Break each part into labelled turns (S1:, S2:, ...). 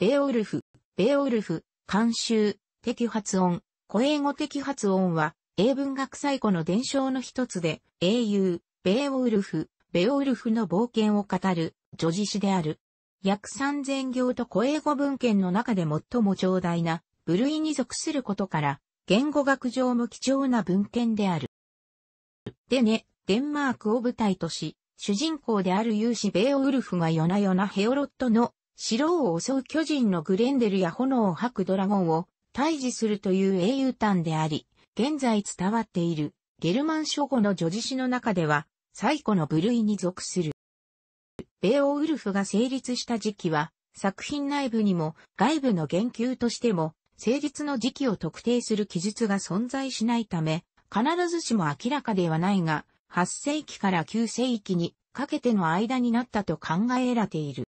S1: ベオウルフ、ベオウルフ、監修、的発音、古英語的発音は、英文学最古の伝承の一つで、英雄、ベオウルフ、ベオウルフの冒険を語る、女子詩である。約3000行と古英語文献の中で最も長大な部類に属することから、言語学上も貴重な文献である。でね、デンマークを舞台とし、主人公である勇士ベオウルフが夜な夜なヘオロットの城を襲う巨人のグレンデルや炎を吐くドラゴンを退治するという英雄譚であり、現在伝わっているゲルマン書語の叙事詩の中では最古の部類に属する。ベオウルフが成立した時期は作品内部にも外部の言及としても成立の時期を特定する記述が存在しないため、必ずしも明らかではないが、8世紀から9世紀にかけての間になったと考えられている。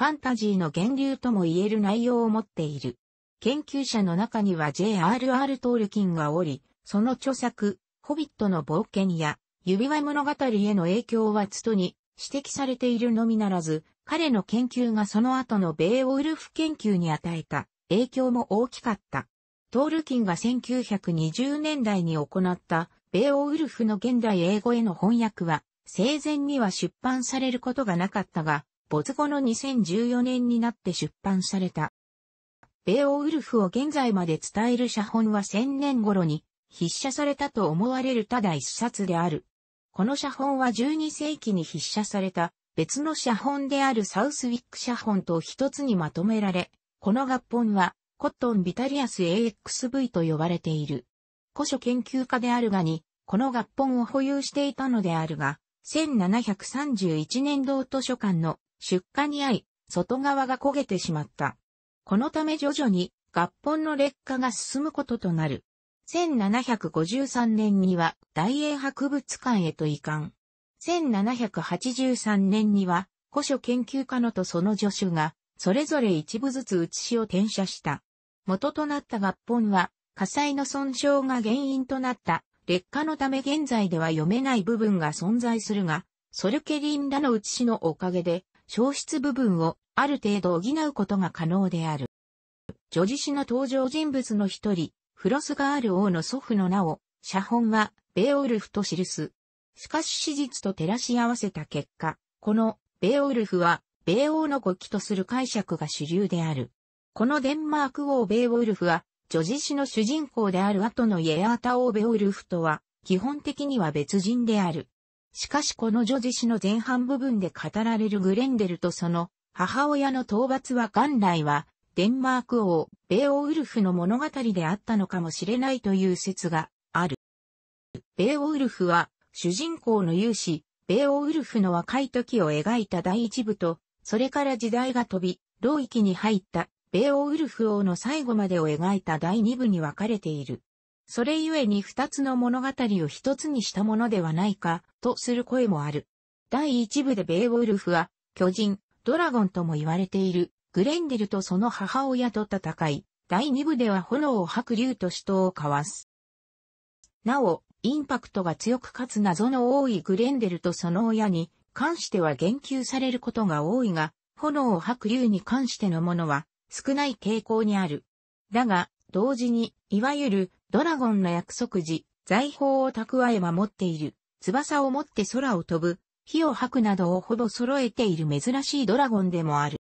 S1: ファンタジーの源流とも言える内容を持っている。研究者の中には J.R.R. トールキンがおり、その著作、ホビットの冒険や、指輪物語への影響はつとに指摘されているのみならず、彼の研究がその後のベーオウルフ研究に与えた影響も大きかった。トールキンが1920年代に行ったベーオウルフの現代英語への翻訳は生前には出版されることがなかったが、没後の2014年になって出版された。ベオウルフを現在まで伝える写本は1000年頃に筆写されたと思われるただ一冊である。この写本は12世紀に筆写された別の写本であるサウスウィック写本と一つにまとめられ、この合本はコットンビタリアス AXV と呼ばれている。古書研究家であるがに、この合本を保有していたのであるが、1731年同図書館の出荷に合い、外側が焦げてしまった。このため徐々に合本の劣化が進むこととなる。1753年には大英博物館へと移管。1783年には古書研究家のとその助手が、それぞれ一部ずつ写しを転写した。元となった合本は、火災の損傷が原因となった劣化のため現在では読めない部分が存在するが、ソルケリンらの写しのおかげで、消失部分をある程度補うことが可能である。女児史の登場人物の一人、フロスガール王の祖父の名を、写本はベオウルフと記す。しかし史実と照らし合わせた結果、このベオウルフは、米王の国旗とする解釈が主流である。このデンマーク王ベオウルフは、女児史の主人公である後のイエアータ王ベオウルフとは、基本的には別人である。しかしこの女子詩の前半部分で語られるグレンデルとその母親の討伐は元来はデンマーク王ベーオウルフの物語であったのかもしれないという説がある。ベーオウルフは主人公の勇士ベーオウルフの若い時を描いた第一部と、それから時代が飛び、老域に入ったベーオウルフ王の最後までを描いた第二部に分かれている。それゆえに二つの物語を一つにしたものではないか、とする声もある。第一部でベーウォルフは、巨人、ドラゴンとも言われている、グレンデルとその母親と戦い、第二部では炎を吐く竜と死闘を交わす。なお、インパクトが強くかつ謎の多いグレンデルとその親に関しては言及されることが多いが、炎を吐く竜に関してのものは少ない傾向にある。だが、同時に、いわゆるドラゴンの約束時、財宝を蓄え守っている、翼を持って空を飛ぶ、火を吐くなどをほぼ揃えている珍しいドラゴンでもある。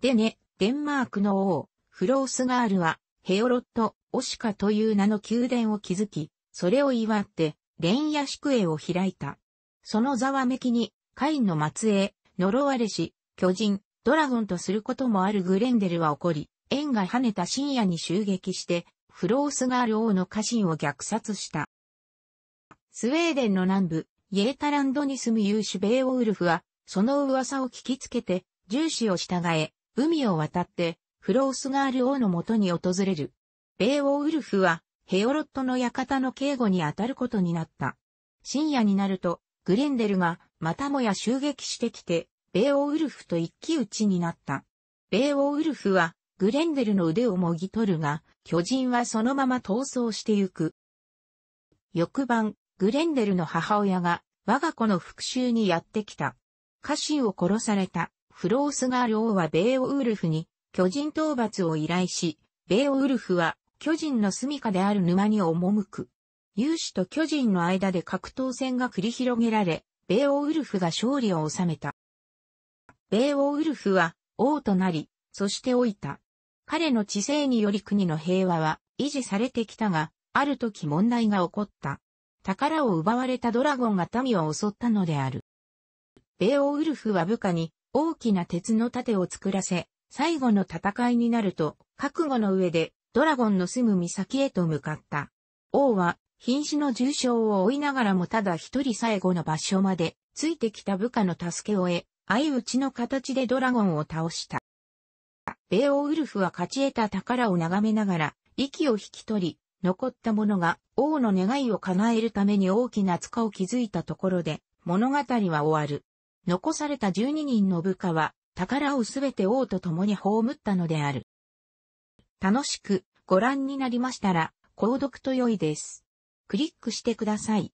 S1: でね、デンマークの王、フロースガールは、ヘオロット、オシカという名の宮殿を築き、それを祝って、連夜宿営を開いた。そのざわめきに、カインの末裔、呪われし、巨人、ドラゴンとすることもあるグレンデルは起こり、縁が跳ねた深夜に襲撃して、フロースガール王の家臣を虐殺した。スウェーデンの南部、イエータランドに住む勇種ベーオウルフは、その噂を聞きつけて、重視を従え、海を渡って、フロースガール王のもとに訪れる。ベーオウルフは、ヘオロットの館の警護に当たることになった。深夜になると、グレンデルが、またもや襲撃してきて、ベーオウルフと一騎打ちになった。ベーオウルフは、グレンデルの腕をもぎ取るが、巨人はそのまま逃走してゆく。翌晩、グレンデルの母親が我が子の復讐にやってきた。家臣を殺されたフロースガール王はベーオウルフに巨人討伐を依頼し、ベーオウルフは巨人の住処である沼に赴く。勇士と巨人の間で格闘戦が繰り広げられ、ベーオウルフが勝利を収めた。ベーオウルフは王となり、そして老いた。彼の知性により国の平和は維持されてきたが、ある時問題が起こった。宝を奪われたドラゴンが民を襲ったのである。ベオウルフは部下に大きな鉄の盾を作らせ、最後の戦いになると、覚悟の上でドラゴンの住む岬へと向かった。王は、瀕死の重傷を負いながらもただ一人最後の場所まで、ついてきた部下の助けを得、相打ちの形でドラゴンを倒した。ベオウルフは勝ち得た宝を眺めながら、息を引き取り、残った者が王の願いを叶えるために大きな塚を築いたところで、物語は終わる。残された12人の部下は、宝をすべて王と共に葬ったのである。楽しくご覧になりましたら、購読と良いです。クリックしてください。